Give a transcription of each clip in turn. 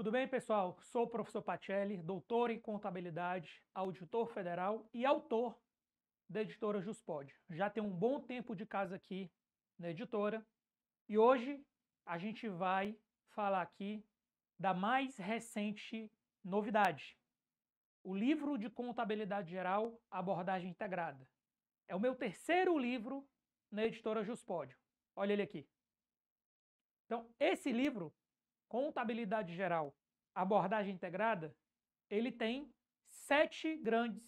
Tudo bem, pessoal? Sou o professor Pacelli, doutor em contabilidade, auditor federal e autor da editora Juspod. Já tem um bom tempo de casa aqui na editora e hoje a gente vai falar aqui da mais recente novidade. O livro de contabilidade geral, abordagem integrada. É o meu terceiro livro na editora Juspod. Olha ele aqui. Então, esse livro contabilidade geral, abordagem integrada, ele tem sete grandes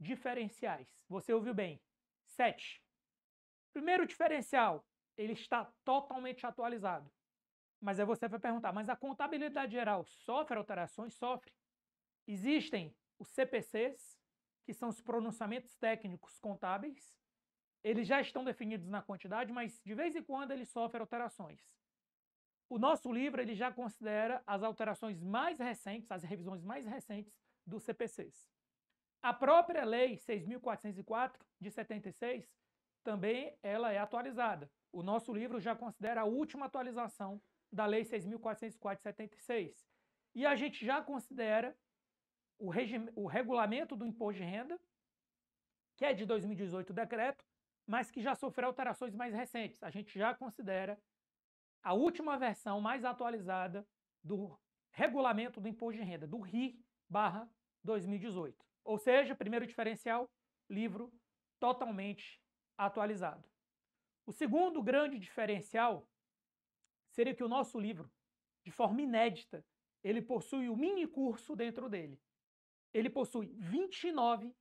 diferenciais. Você ouviu bem, sete. Primeiro diferencial, ele está totalmente atualizado. Mas aí você vai perguntar, mas a contabilidade geral sofre alterações? Sofre. Existem os CPCs, que são os pronunciamentos técnicos contábeis. Eles já estão definidos na quantidade, mas de vez em quando eles sofrem alterações. O nosso livro ele já considera as alterações mais recentes, as revisões mais recentes dos CPCs. A própria lei 6404 de 76 também ela é atualizada. O nosso livro já considera a última atualização da lei 6404 de 76. E a gente já considera o, o regulamento do imposto de renda, que é de 2018 o decreto, mas que já sofreu alterações mais recentes. A gente já considera a última versão mais atualizada do regulamento do imposto de renda, do RI barra 2018. Ou seja, primeiro diferencial, livro totalmente atualizado. O segundo grande diferencial seria que o nosso livro, de forma inédita, ele possui um mini curso dentro dele. Ele possui 29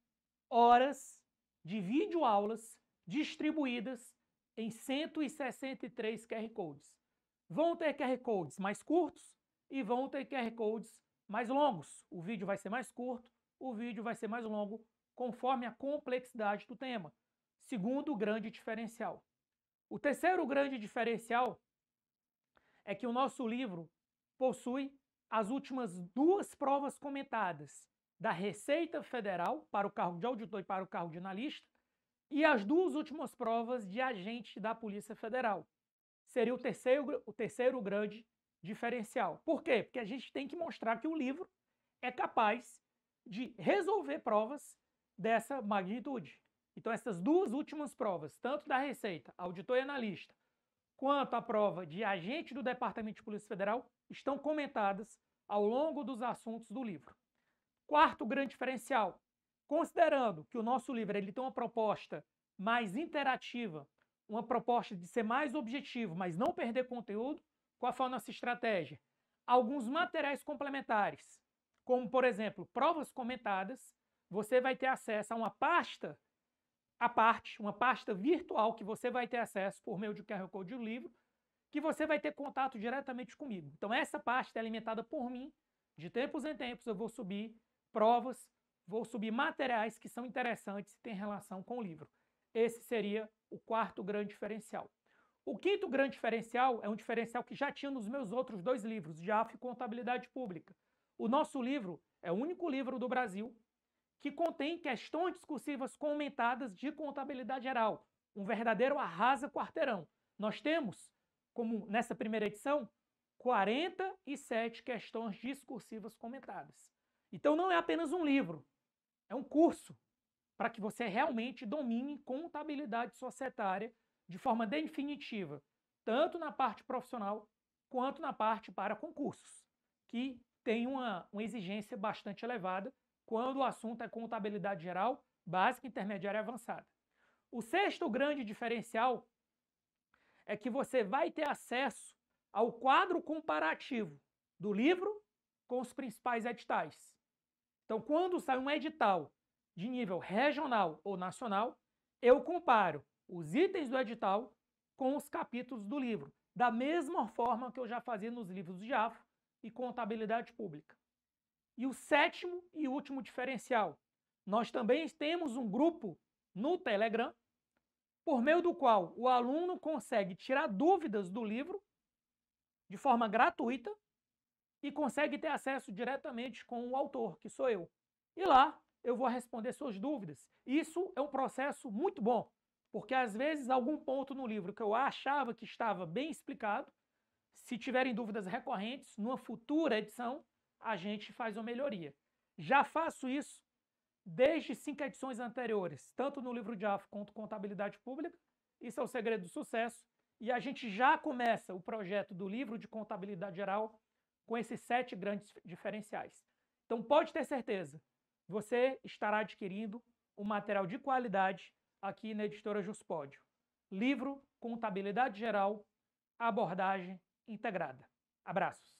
horas de videoaulas distribuídas em 163 QR Codes. Vão ter QR codes mais curtos e vão ter QR codes mais longos. O vídeo vai ser mais curto, o vídeo vai ser mais longo, conforme a complexidade do tema. Segundo grande diferencial. O terceiro grande diferencial é que o nosso livro possui as últimas duas provas comentadas da Receita Federal para o cargo de auditor e para o cargo de analista e as duas últimas provas de agente da Polícia Federal seria o terceiro, o terceiro grande diferencial. Por quê? Porque a gente tem que mostrar que o livro é capaz de resolver provas dessa magnitude. Então, essas duas últimas provas, tanto da Receita, auditor e analista, quanto a prova de agente do Departamento de Polícia Federal, estão comentadas ao longo dos assuntos do livro. Quarto grande diferencial, considerando que o nosso livro ele tem uma proposta mais interativa uma proposta de ser mais objetivo, mas não perder conteúdo, qual foi a nossa estratégia? Alguns materiais complementares, como, por exemplo, provas comentadas, você vai ter acesso a uma pasta à parte, uma pasta virtual que você vai ter acesso por meio de QR Code do livro, que você vai ter contato diretamente comigo. Então, essa pasta é alimentada por mim. De tempos em tempos, eu vou subir provas, vou subir materiais que são interessantes e têm relação com o livro. Esse seria o quarto grande diferencial. O quinto grande diferencial é um diferencial que já tinha nos meus outros dois livros, AF e Contabilidade Pública. O nosso livro é o único livro do Brasil que contém questões discursivas comentadas de contabilidade geral, um verdadeiro arrasa quarteirão. Nós temos, como nessa primeira edição, 47 questões discursivas comentadas. Então não é apenas um livro, é um curso para que você realmente domine contabilidade societária de forma definitiva, tanto na parte profissional quanto na parte para concursos, que tem uma, uma exigência bastante elevada quando o assunto é contabilidade geral, básica, intermediária e avançada. O sexto grande diferencial é que você vai ter acesso ao quadro comparativo do livro com os principais editais. Então, quando sai um edital de nível regional ou nacional, eu comparo os itens do edital com os capítulos do livro, da mesma forma que eu já fazia nos livros de AFO e contabilidade pública. E o sétimo e último diferencial, nós também temos um grupo no Telegram, por meio do qual o aluno consegue tirar dúvidas do livro de forma gratuita e consegue ter acesso diretamente com o autor, que sou eu. E lá eu vou responder suas dúvidas. Isso é um processo muito bom, porque às vezes algum ponto no livro que eu achava que estava bem explicado, se tiverem dúvidas recorrentes, numa futura edição, a gente faz uma melhoria. Já faço isso desde cinco edições anteriores, tanto no livro de af quanto Contabilidade Pública. Isso é o segredo do sucesso. E a gente já começa o projeto do livro de contabilidade geral com esses sete grandes diferenciais. Então pode ter certeza, você estará adquirindo um material de qualidade aqui na editora Juspódio. Livro Contabilidade Geral, abordagem integrada. Abraços.